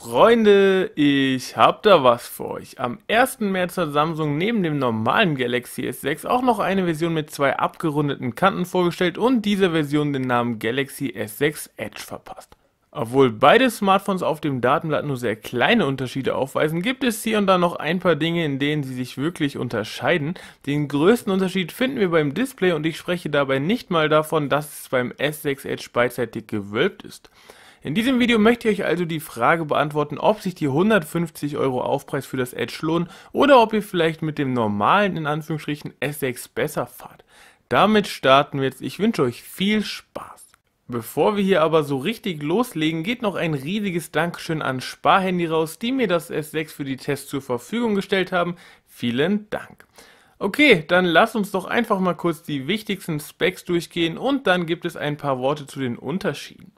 Freunde, ich hab da was für euch. Am 1. März hat Samsung neben dem normalen Galaxy S6 auch noch eine Version mit zwei abgerundeten Kanten vorgestellt und dieser Version den Namen Galaxy S6 Edge verpasst. Obwohl beide Smartphones auf dem Datenblatt nur sehr kleine Unterschiede aufweisen, gibt es hier und da noch ein paar Dinge, in denen sie sich wirklich unterscheiden. Den größten Unterschied finden wir beim Display und ich spreche dabei nicht mal davon, dass es beim S6 Edge beidseitig gewölbt ist. In diesem Video möchte ich euch also die Frage beantworten, ob sich die 150 Euro Aufpreis für das Edge lohnen oder ob ihr vielleicht mit dem normalen, in Anführungsstrichen, S6 besser fahrt. Damit starten wir jetzt. Ich wünsche euch viel Spaß. Bevor wir hier aber so richtig loslegen, geht noch ein riesiges Dankeschön an Sparhandy raus, die mir das S6 für die Tests zur Verfügung gestellt haben. Vielen Dank. Okay, dann lass uns doch einfach mal kurz die wichtigsten Specs durchgehen und dann gibt es ein paar Worte zu den Unterschieden.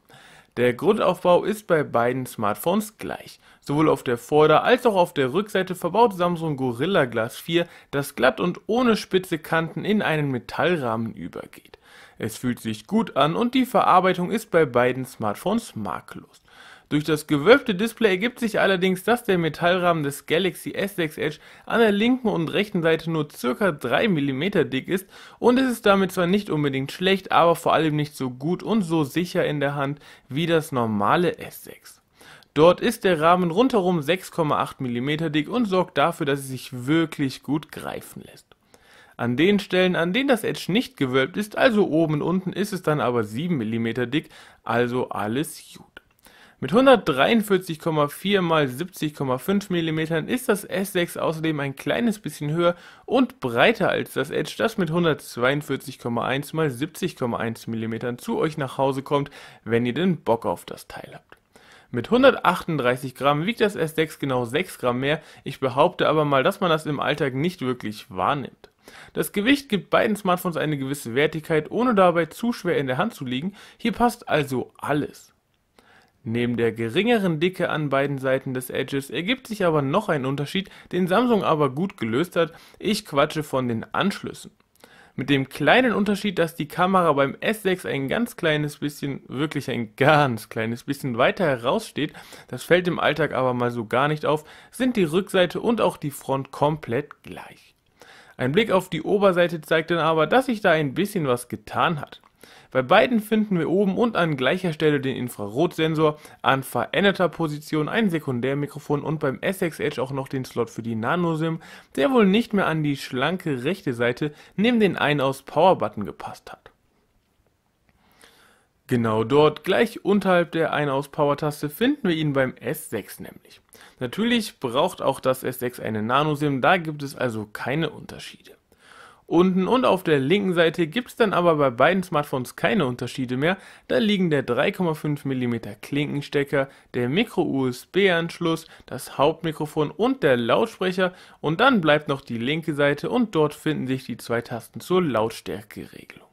Der Grundaufbau ist bei beiden Smartphones gleich. Sowohl auf der Vorder- als auch auf der Rückseite verbaut Samsung Gorilla Glass 4, das glatt und ohne spitze Kanten in einen Metallrahmen übergeht. Es fühlt sich gut an und die Verarbeitung ist bei beiden Smartphones makellos. Durch das gewölbte Display ergibt sich allerdings, dass der Metallrahmen des Galaxy S6 Edge an der linken und rechten Seite nur ca. 3 mm dick ist und es ist damit zwar nicht unbedingt schlecht, aber vor allem nicht so gut und so sicher in der Hand wie das normale S6. Dort ist der Rahmen rundherum 6,8 mm dick und sorgt dafür, dass es sich wirklich gut greifen lässt. An den Stellen, an denen das Edge nicht gewölbt ist, also oben und unten, ist es dann aber 7 mm dick, also alles gut. Mit 143,4 mal 70,5 mm ist das S6 außerdem ein kleines bisschen höher und breiter als das Edge, das mit 142,1 mal 70,1 mm zu euch nach Hause kommt, wenn ihr den Bock auf das Teil habt. Mit 138 Gramm wiegt das S6 genau 6 Gramm mehr, ich behaupte aber mal, dass man das im Alltag nicht wirklich wahrnimmt. Das Gewicht gibt beiden Smartphones eine gewisse Wertigkeit, ohne dabei zu schwer in der Hand zu liegen, hier passt also alles. Neben der geringeren Dicke an beiden Seiten des Edges ergibt sich aber noch ein Unterschied, den Samsung aber gut gelöst hat, ich quatsche von den Anschlüssen. Mit dem kleinen Unterschied, dass die Kamera beim S6 ein ganz kleines bisschen, wirklich ein ganz kleines bisschen weiter heraussteht, das fällt im Alltag aber mal so gar nicht auf, sind die Rückseite und auch die Front komplett gleich. Ein Blick auf die Oberseite zeigt dann aber, dass sich da ein bisschen was getan hat. Bei beiden finden wir oben und an gleicher Stelle den Infrarotsensor, an veränderter Position ein Sekundärmikrofon und beim Essex Edge auch noch den Slot für die Nanosim, der wohl nicht mehr an die schlanke rechte Seite neben den Ein-Aus-Power-Button gepasst hat. Genau dort, gleich unterhalb der Ein-Aus-Power-Taste, finden wir ihn beim S6 nämlich. Natürlich braucht auch das S6 eine Nanosim, da gibt es also keine Unterschiede. Unten und auf der linken Seite gibt es dann aber bei beiden Smartphones keine Unterschiede mehr, da liegen der 3,5 mm Klinkenstecker, der Micro-USB-Anschluss, das Hauptmikrofon und der Lautsprecher und dann bleibt noch die linke Seite und dort finden sich die zwei Tasten zur Lautstärkeregelung.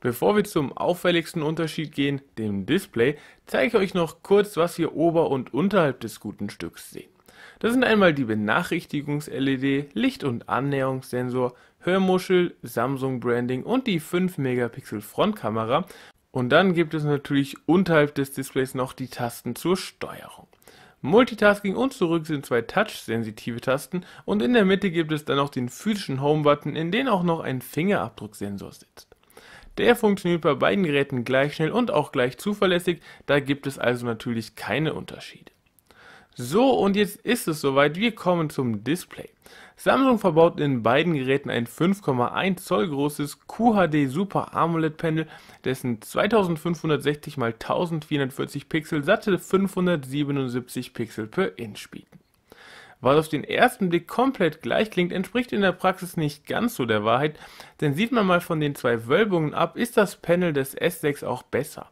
Bevor wir zum auffälligsten Unterschied gehen, dem Display, zeige ich euch noch kurz, was wir ober- und unterhalb des guten Stücks sehen. Das sind einmal die Benachrichtigungs-LED, Licht- und Annäherungssensor, Hörmuschel, Samsung-Branding und die 5-Megapixel-Frontkamera. Und dann gibt es natürlich unterhalb des Displays noch die Tasten zur Steuerung. Multitasking und zurück sind zwei touch-sensitive Tasten und in der Mitte gibt es dann noch den physischen Home-Button, in den auch noch ein Fingerabdrucksensor sitzt. Der funktioniert bei beiden Geräten gleich schnell und auch gleich zuverlässig, da gibt es also natürlich keine Unterschiede. So, und jetzt ist es soweit. Wir kommen zum Display. Samsung verbaut in beiden Geräten ein 5,1 Zoll großes QHD Super AMOLED Panel, dessen 2560 x 1440 Pixel satte 577 Pixel per Inch bieten. Was auf den ersten Blick komplett gleich klingt, entspricht in der Praxis nicht ganz so der Wahrheit, denn sieht man mal von den zwei Wölbungen ab, ist das Panel des S6 auch besser.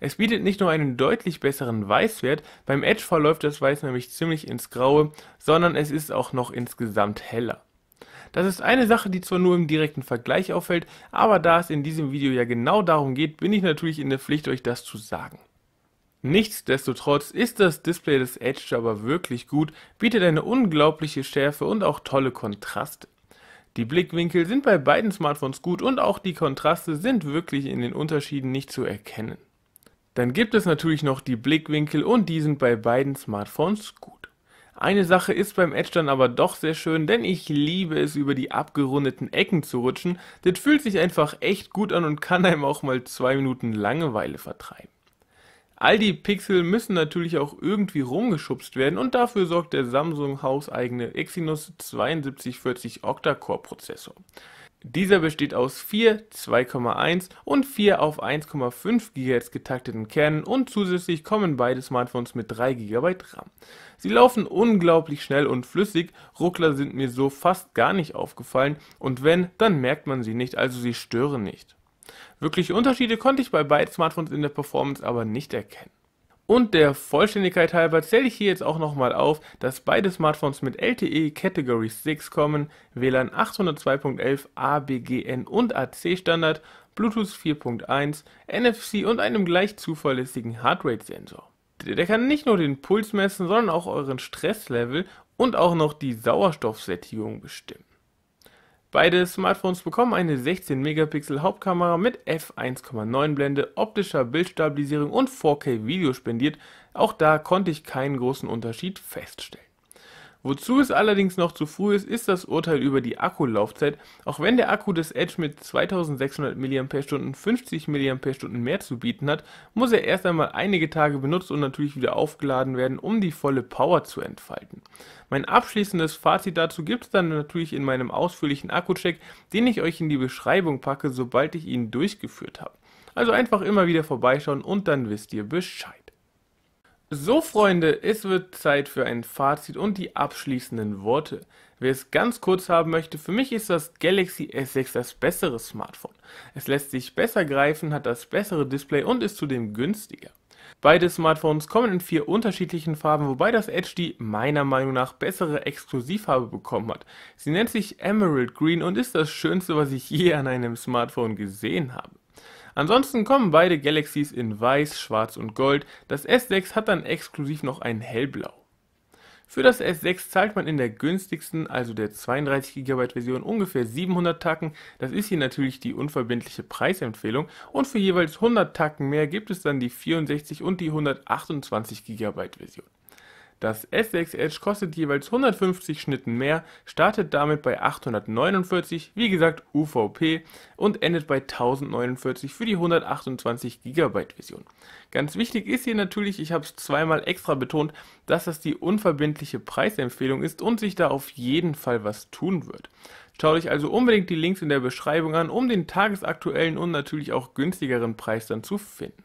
Es bietet nicht nur einen deutlich besseren Weißwert, beim Edge verläuft das Weiß nämlich ziemlich ins Graue, sondern es ist auch noch insgesamt heller. Das ist eine Sache, die zwar nur im direkten Vergleich auffällt, aber da es in diesem Video ja genau darum geht, bin ich natürlich in der Pflicht, euch das zu sagen. Nichtsdestotrotz ist das Display des Edge aber wirklich gut, bietet eine unglaubliche Schärfe und auch tolle Kontraste. Die Blickwinkel sind bei beiden Smartphones gut und auch die Kontraste sind wirklich in den Unterschieden nicht zu erkennen. Dann gibt es natürlich noch die Blickwinkel und die sind bei beiden Smartphones gut. Eine Sache ist beim Edge dann aber doch sehr schön, denn ich liebe es über die abgerundeten Ecken zu rutschen. Das fühlt sich einfach echt gut an und kann einem auch mal zwei Minuten Langeweile vertreiben. All die Pixel müssen natürlich auch irgendwie rumgeschubst werden und dafür sorgt der Samsung hauseigene Exynos 7240 Octa-Core Prozessor. Dieser besteht aus vier 2,1 und vier auf 1,5 GHz getakteten Kernen und zusätzlich kommen beide Smartphones mit 3 GB RAM. Sie laufen unglaublich schnell und flüssig, Ruckler sind mir so fast gar nicht aufgefallen und wenn, dann merkt man sie nicht, also sie stören nicht. Wirkliche Unterschiede konnte ich bei beiden Smartphones in der Performance aber nicht erkennen. Und der Vollständigkeit halber zähle ich hier jetzt auch nochmal auf, dass beide Smartphones mit LTE Category 6 kommen, WLAN 802.11 ABGN und AC Standard, Bluetooth 4.1, NFC und einem gleich zuverlässigen Heartrate-Sensor. Der kann nicht nur den Puls messen, sondern auch euren Stresslevel und auch noch die Sauerstoffsättigung bestimmen. Beide Smartphones bekommen eine 16-Megapixel-Hauptkamera mit f1,9-Blende, optischer Bildstabilisierung und 4K-Video spendiert, auch da konnte ich keinen großen Unterschied feststellen Wozu es allerdings noch zu früh ist, ist das Urteil über die Akkulaufzeit. Auch wenn der Akku des Edge mit 2600 mAh 50 mAh mehr zu bieten hat, muss er erst einmal einige Tage benutzt und natürlich wieder aufgeladen werden, um die volle Power zu entfalten. Mein abschließendes Fazit dazu gibt es dann natürlich in meinem ausführlichen Akku-Check, den ich euch in die Beschreibung packe, sobald ich ihn durchgeführt habe. Also einfach immer wieder vorbeischauen und dann wisst ihr Bescheid. So, Freunde, es wird Zeit für ein Fazit und die abschließenden Worte. Wer es ganz kurz haben möchte, für mich ist das Galaxy S6 das bessere Smartphone. Es lässt sich besser greifen, hat das bessere Display und ist zudem günstiger. Beide Smartphones kommen in vier unterschiedlichen Farben, wobei das Edge die meiner Meinung nach bessere Exklusivfarbe bekommen hat. Sie nennt sich Emerald Green und ist das Schönste, was ich je an einem Smartphone gesehen habe. Ansonsten kommen beide Galaxies in Weiß, Schwarz und Gold, das S6 hat dann exklusiv noch ein Hellblau. Für das S6 zahlt man in der günstigsten, also der 32 GB Version, ungefähr 700 Tacken. Das ist hier natürlich die unverbindliche Preisempfehlung. Und für jeweils 100 Tacken mehr gibt es dann die 64 und die 128 GB Version. Das S6 Edge kostet jeweils 150 Schnitten mehr, startet damit bei 849, wie gesagt UVP, und endet bei 1049 für die 128 GB Version. Ganz wichtig ist hier natürlich, ich habe es zweimal extra betont, dass das die unverbindliche Preisempfehlung ist und sich da auf jeden Fall was tun wird. Schau dich also unbedingt die Links in der Beschreibung an, um den tagesaktuellen und natürlich auch günstigeren Preis dann zu finden.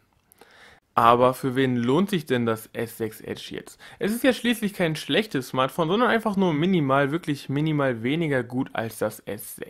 Aber für wen lohnt sich denn das S6 Edge jetzt? Es ist ja schließlich kein schlechtes Smartphone, sondern einfach nur minimal, wirklich minimal weniger gut als das S6.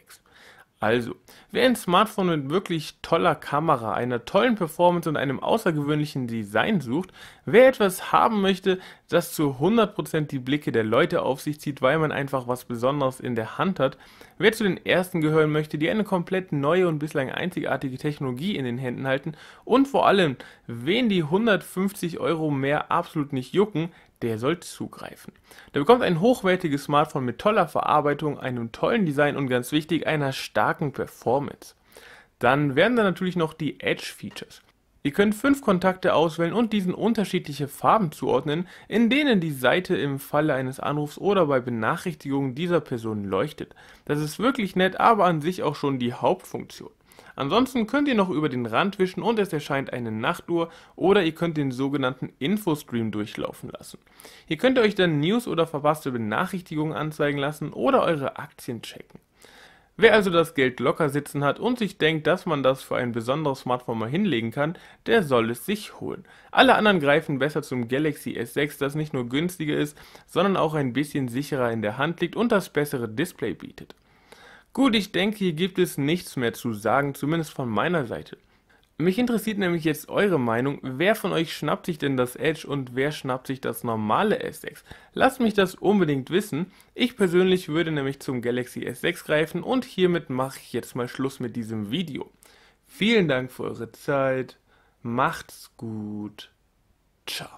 Also, wer ein Smartphone mit wirklich toller Kamera, einer tollen Performance und einem außergewöhnlichen Design sucht, wer etwas haben möchte, das zu 100% die Blicke der Leute auf sich zieht, weil man einfach was Besonderes in der Hand hat. Wer zu den Ersten gehören möchte, die eine komplett neue und bislang einzigartige Technologie in den Händen halten und vor allem, wen die 150 Euro mehr absolut nicht jucken, der soll zugreifen. Der bekommt ein hochwertiges Smartphone mit toller Verarbeitung, einem tollen Design und ganz wichtig, einer starken Performance. Dann werden da natürlich noch die Edge-Features. Ihr könnt fünf Kontakte auswählen und diesen unterschiedliche Farben zuordnen, in denen die Seite im Falle eines Anrufs oder bei Benachrichtigungen dieser Person leuchtet. Das ist wirklich nett, aber an sich auch schon die Hauptfunktion. Ansonsten könnt ihr noch über den Rand wischen und es erscheint eine Nachtuhr oder ihr könnt den sogenannten Infostream durchlaufen lassen. Hier könnt ihr euch dann News oder verpasste Benachrichtigungen anzeigen lassen oder eure Aktien checken. Wer also das Geld locker sitzen hat und sich denkt, dass man das für ein besonderes Smartphone mal hinlegen kann, der soll es sich holen. Alle anderen greifen besser zum Galaxy S6, das nicht nur günstiger ist, sondern auch ein bisschen sicherer in der Hand liegt und das bessere Display bietet. Gut, ich denke, hier gibt es nichts mehr zu sagen, zumindest von meiner Seite. Mich interessiert nämlich jetzt eure Meinung. Wer von euch schnappt sich denn das Edge und wer schnappt sich das normale S6? Lasst mich das unbedingt wissen. Ich persönlich würde nämlich zum Galaxy S6 greifen und hiermit mache ich jetzt mal Schluss mit diesem Video. Vielen Dank für eure Zeit. Macht's gut. Ciao.